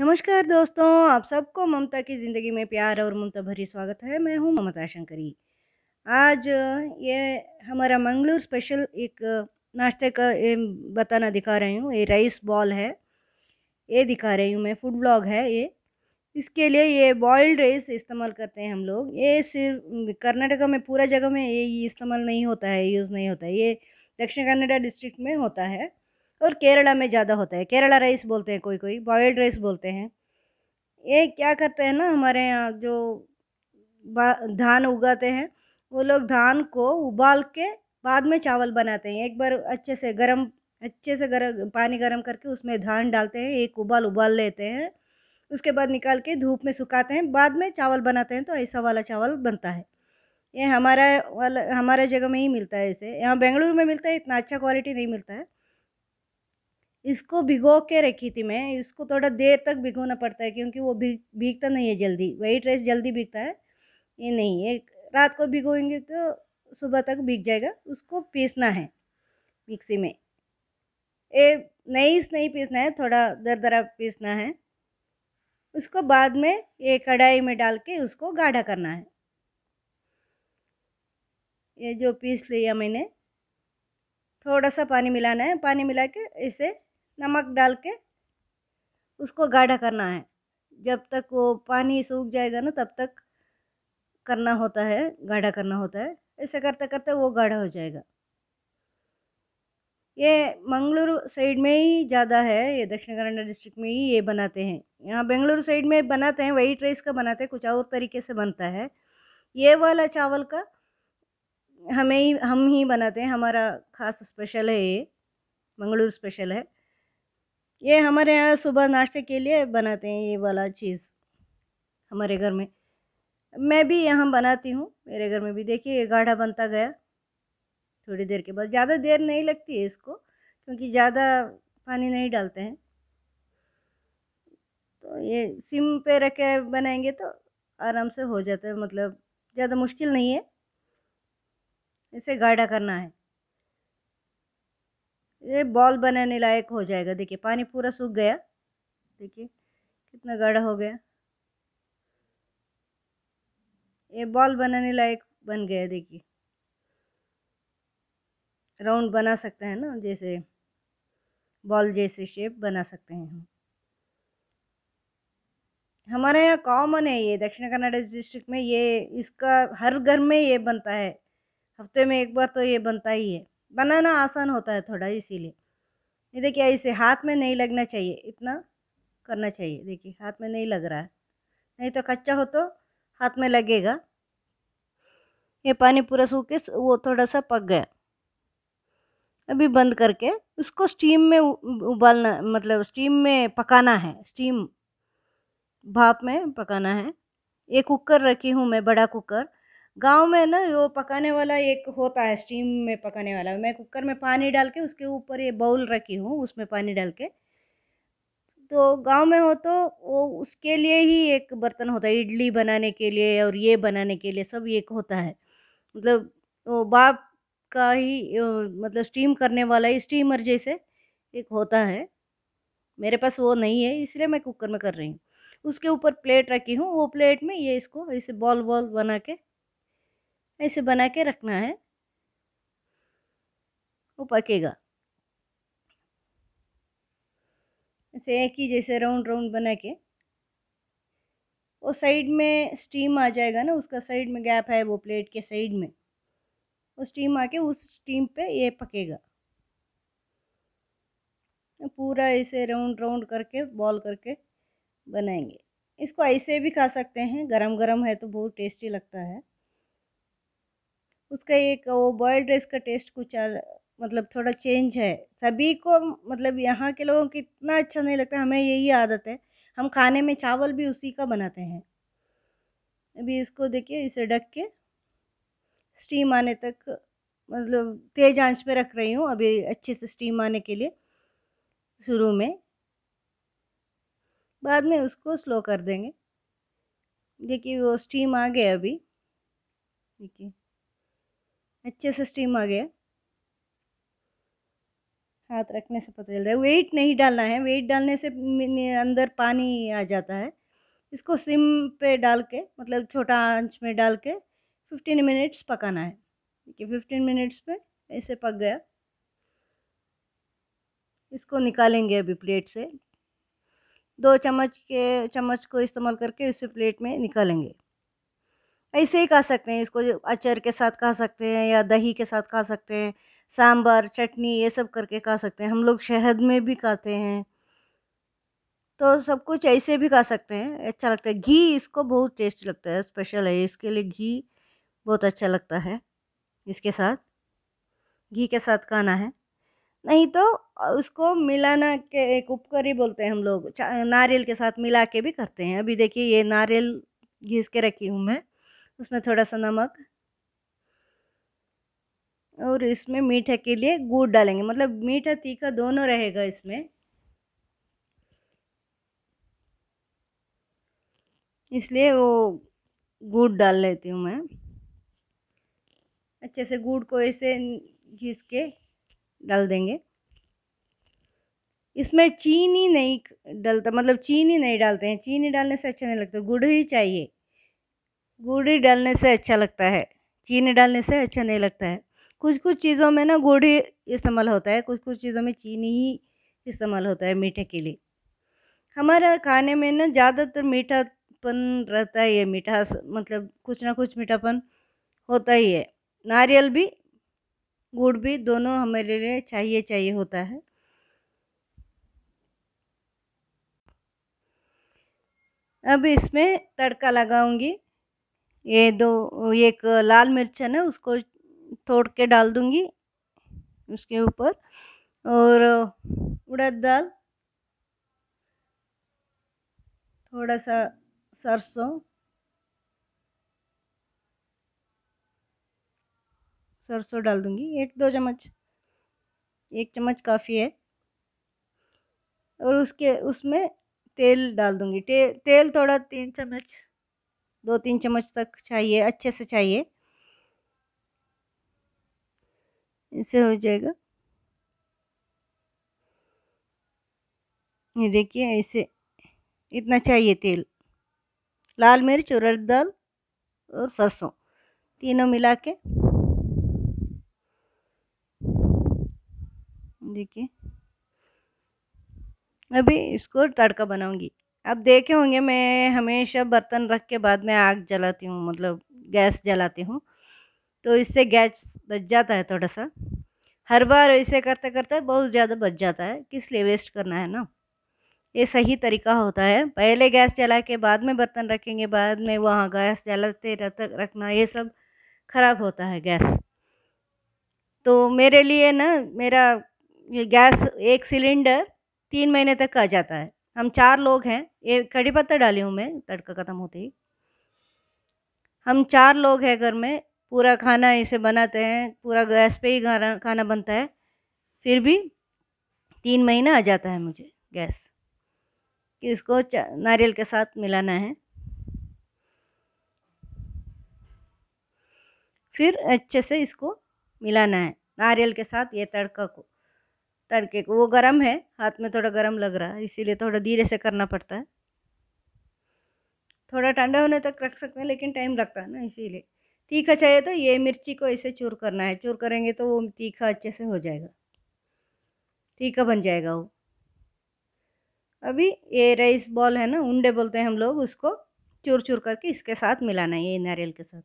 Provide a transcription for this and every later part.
नमस्कार दोस्तों आप सबको ममता की ज़िंदगी में प्यार और ममता भरी स्वागत है मैं हूँ ममता शंकरी आज ये हमारा मंगलूर स्पेशल एक नाश्ते का ये बताना दिखा रही हूँ ये राइस बॉल है ये दिखा रही हूँ मैं फूड ब्लॉग है ये इसके लिए ये बॉयल्ड राइस इस्तेमाल करते हैं हम लोग ये सिर्फ कर्नाटका में पूरा जगह में ये इस्तेमाल नहीं होता है यूज़ नहीं होता है ये दक्षिण कन्नाडा डिस्ट्रिक्ट में होता है और केरला में ज़्यादा होता है केरला राइस बोलते हैं कोई कोई बॉयल्ड राइस बोलते हैं ये क्या करते हैं ना हमारे यहाँ जो धान उगाते हैं वो लोग धान को उबाल के बाद में चावल बनाते हैं एक बार अच्छे से गर्म अच्छे से गरम पानी गर्म करके उसमें धान डालते हैं एक उबाल उबाल लेते हैं उसके बाद निकाल के धूप में सुखाते हैं बाद में चावल बनाते हैं तो ऐसा वाला चावल बनता है ये हमारा वाला हमारे जगह में ही मिलता है ऐसे यहाँ बेंगलुरु में मिलता है इतना अच्छा क्वालिटी नहीं मिलता है इसको भिगो के रखी थी मैं इसको थोड़ा देर तक भिगोना पड़ता है क्योंकि वो भीग भीगता नहीं है जल्दी वही राइस जल्दी भीगता है ये नहीं है रात को भिगोएंगे तो सुबह तक भीग जाएगा उसको पीसना है मिक्सी में ये से नहीं पीसना है थोड़ा दर दरा पीसना है उसको बाद में ये कढ़ाई में डाल के उसको गाढ़ा करना है ये जो पीस लिया मैंने थोड़ा सा पानी मिलाना है पानी मिला के इसे नमक डाल के उसको गाढ़ा करना है जब तक वो पानी सूख जाएगा ना तब तक करना होता है गाढ़ा करना होता है ऐसे करते करते वो गाढ़ा हो जाएगा ये मंगलुरु साइड में ही ज़्यादा है ये दक्षिण कन्नड़ डिस्ट्रिक्ट में ही ये बनाते हैं यहाँ बेंगलुरु साइड में बनाते हैं वाइट राइस का बनाते हैं कुछ और तरीके से बनता है ये वाला चावल का हमें ही हम ही बनाते हैं हमारा खास स्पेशल है ये मंगलुरु स्पेशल है ये हमारे यहाँ सुबह नाश्ते के लिए बनाते हैं ये वाला चीज़ हमारे घर में मैं भी यहाँ बनाती हूँ मेरे घर में भी देखिए ये गाढ़ा बनता गया थोड़ी देर के बाद ज़्यादा देर नहीं लगती है इसको क्योंकि ज़्यादा पानी नहीं डालते हैं तो ये सिम पे रखे बनाएंगे तो आराम से हो जाता है मतलब ज़्यादा मुश्किल नहीं है इसे गाढ़ा करना है ये बॉल बनाने लायक हो जाएगा देखिए पानी पूरा सूख गया देखिए कितना गाढ़ा हो गया ये बॉल बनाने लायक बन गया देखिए राउंड बना सकते हैं ना जैसे बॉल जैसे शेप बना सकते हैं हम हमारे यहाँ कॉमन है ये दक्षिण कन्नड़ डिस्ट्रिक्ट में ये इसका हर घर में ये बनता है हफ्ते में एक बार तो ये बनता ही है बनाना आसान होता है थोड़ा इसीलिए ये देखिए ऐसे हाथ में नहीं लगना चाहिए इतना करना चाहिए देखिए हाथ में नहीं लग रहा है नहीं तो कच्चा हो तो हाथ में लगेगा ये पानी पूरा सूख के वो थोड़ा सा पक गया अभी बंद करके उसको स्टीम में उबालना मतलब स्टीम में पकाना है स्टीम भाप में पकाना है ये कुकर रखी हूँ मैं बड़ा कुकर गांव में ना वो पकाने वाला एक होता है स्टीम में पकाने वाला मैं कुकर में पानी डाल के उसके ऊपर ये बाउल रखी हूँ उसमें पानी डाल के तो गांव में हो तो वो उसके लिए ही एक बर्तन होता है इडली बनाने के लिए और ये बनाने के लिए सब एक होता है मतलब वो बाप का ही मतलब स्टीम करने वाला ही स्टीमर जैसे एक होता है मेरे पास वो नहीं है इसलिए मैं कुकर में कर रही हूँ उसके ऊपर प्लेट रखी हूँ वो प्लेट में ये इसको ऐसे बॉल बॉल बना के ऐसे बना के रखना है वो पकेगा ऐसे एक ही जैसे राउंड राउंड बना के वो साइड में स्टीम आ जाएगा ना उसका साइड में गैप है वो प्लेट के साइड में वो स्टीम आके उस स्टीम पे ये पकेगा पूरा ऐसे राउंड राउंड करके बॉल करके बनाएंगे इसको ऐसे भी खा सकते हैं गरम गरम है तो बहुत टेस्टी लगता है उसका एक वो बॉयल ड्रेस का टेस्ट कुछ मतलब थोड़ा चेंज है सभी को मतलब यहाँ के लोगों को इतना अच्छा नहीं लगता हमें यही आदत है हम खाने में चावल भी उसी का बनाते हैं अभी इसको देखिए इसे ढक के स्टीम आने तक मतलब तेज आंच पे रख रही हूँ अभी अच्छे से स्टीम आने के लिए शुरू में बाद में उसको स्लो कर देंगे देखिए वो स्टीम आ गया अभी देखिए अच्छे से स्टीम आ गया हाथ रखने से पता चल रहा है वेट नहीं डालना है वेट डालने से अंदर पानी आ जाता है इसको सिम पे डाल के मतलब छोटा आंच में डाल के फिफ्टीन मिनट्स पकाना है देखिए फिफ्टीन मिनट्स में ऐसे पक गया इसको निकालेंगे अभी प्लेट से दो चम्मच के चम्मच को इस्तेमाल करके इसे प्लेट में निकालेंगे ऐसे ही खा सकते हैं इसको अचार के साथ खा सकते हैं या दही के साथ खा सकते हैं सांभर चटनी ये सब करके खा सकते हैं हम लोग शहद में भी खाते हैं तो सब कुछ ऐसे भी खा सकते हैं अच्छा लगता है घी इसको बहुत टेस्ट लगता है स्पेशल है इसके लिए घी बहुत अच्छा लगता है इसके साथ घी के साथ खाना है नहीं तो उसको मिलाना के एक उपकरी बोलते हैं हम लोग नारियल के साथ मिला के भी करते हैं अभी देखिए ये नारियल घिस के रखी हूँ मैं उसमें थोड़ा सा नमक और इसमें मीठे के लिए गुड़ डालेंगे मतलब मीठा तीखा दोनों रहेगा इसमें इसलिए वो गुड़ डाल लेती हूँ मैं अच्छे से गुड़ को ऐसे घिस के डाल देंगे इसमें चीनी नहीं डालता मतलब चीनी नहीं डालते हैं चीनी डालने से अच्छा नहीं लगता गुड़ ही चाहिए गुड़ी डालने से अच्छा लगता है चीनी डालने से अच्छा नहीं लगता है कुछ कुछ चीज़ों में ना गुड़ी इस्तेमाल होता है कुछ कुछ चीज़ों में चीनी ही इस्तेमाल होता है मीठे के लिए हमारा खाने में ना ज़्यादातर मीठापन रहता ही है मीठा मतलब कुछ ना कुछ मीठापन होता ही है नारियल भी गुड़ भी दोनों हमारे लिए चाहिए चाहिए होता है अब इसमें तड़का लगाऊंगी ये दो एक लाल मिर्च है ना उसको तोड़ के डाल दूँगी उसके ऊपर और उड़द दाल थोड़ा सा सरसों सरसों डाल दूँगी एक दो चम्मच एक चम्मच काफ़ी है और उसके उसमें तेल डाल दूँगी ते, तेल थोड़ा तीन चम्मच दो तीन चम्मच तक चाहिए अच्छे से चाहिए इससे हो जाएगा ये देखिए इसे इतना चाहिए तेल लाल मिर्च उड़द दाल और सरसों तीनों मिला के देखिए अभी इसको तड़का बनाऊंगी अब देखे होंगे मैं हमेशा बर्तन रख के बाद में आग जलाती हूँ मतलब गैस जलाती हूँ तो इससे गैस बच जाता है थोड़ा सा हर बार इसे करते करते बहुत ज़्यादा बच जाता है किस लिए वेस्ट करना है ना ये सही तरीका होता है पहले गैस जला के बाद में बर्तन रखेंगे बाद में वहाँ गैस जलाते रखना ये सब ख़राब होता है गैस तो मेरे लिए ना मेरा ये गैस एक सिलेंडर तीन महीने तक आ जाता है हम चार लोग हैं ये कड़ी पत्ता डाली हूँ मैं तड़का ख़त्म होते ही हम चार लोग हैं घर में पूरा खाना इसे बनाते हैं पूरा गैस पे ही खाना बनता है फिर भी तीन महीना आ जाता है मुझे गैस कि इसको नारियल के साथ मिलाना है फिर अच्छे से इसको मिलाना है नारियल के साथ ये तड़का को तड़के को वो गर्म है हाथ में थोड़ा गर्म लग रहा है इसीलिए थोड़ा धीरे से करना पड़ता है थोड़ा ठंडा होने तक रख सकते हैं लेकिन टाइम लगता है ना इसीलिए तीखा चाहिए तो ये मिर्ची को ऐसे चूर करना है चूर करेंगे तो वो तीखा अच्छे से हो जाएगा तीखा बन जाएगा वो अभी ये राइस बॉल है ना उंडे बोलते हैं हम लोग उसको चूर चूर करके इसके साथ मिलाना है ये नारियल के साथ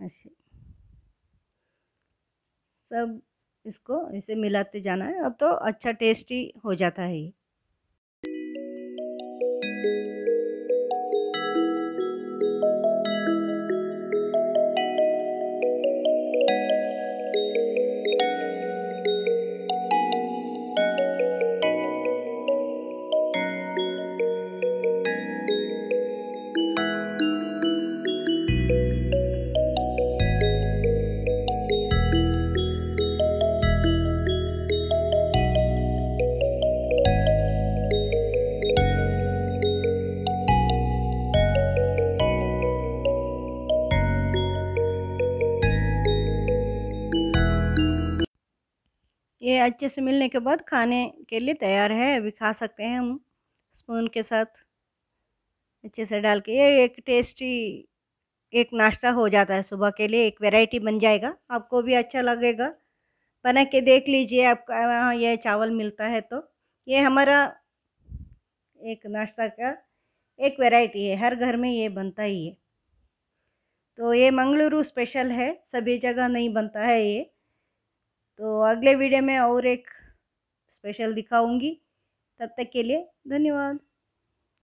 अच्छा सब इसको इसे मिलाते जाना है अब तो अच्छा टेस्टी हो जाता है ये ये अच्छे से मिलने के बाद खाने के लिए तैयार है अभी खा सकते हैं हम स्पून के साथ अच्छे से डाल के ये एक टेस्टी एक नाश्ता हो जाता है सुबह के लिए एक वैरायटी बन जाएगा आपको भी अच्छा लगेगा बना के देख लीजिए आपका यहाँ यह चावल मिलता है तो ये हमारा एक नाश्ता का एक वैरायटी है हर घर में ये बनता ही है तो ये मंगलुरु स्पेशल है सभी जगह नहीं बनता है ये तो अगले वीडियो में और एक स्पेशल दिखाऊंगी तब तक के लिए धन्यवाद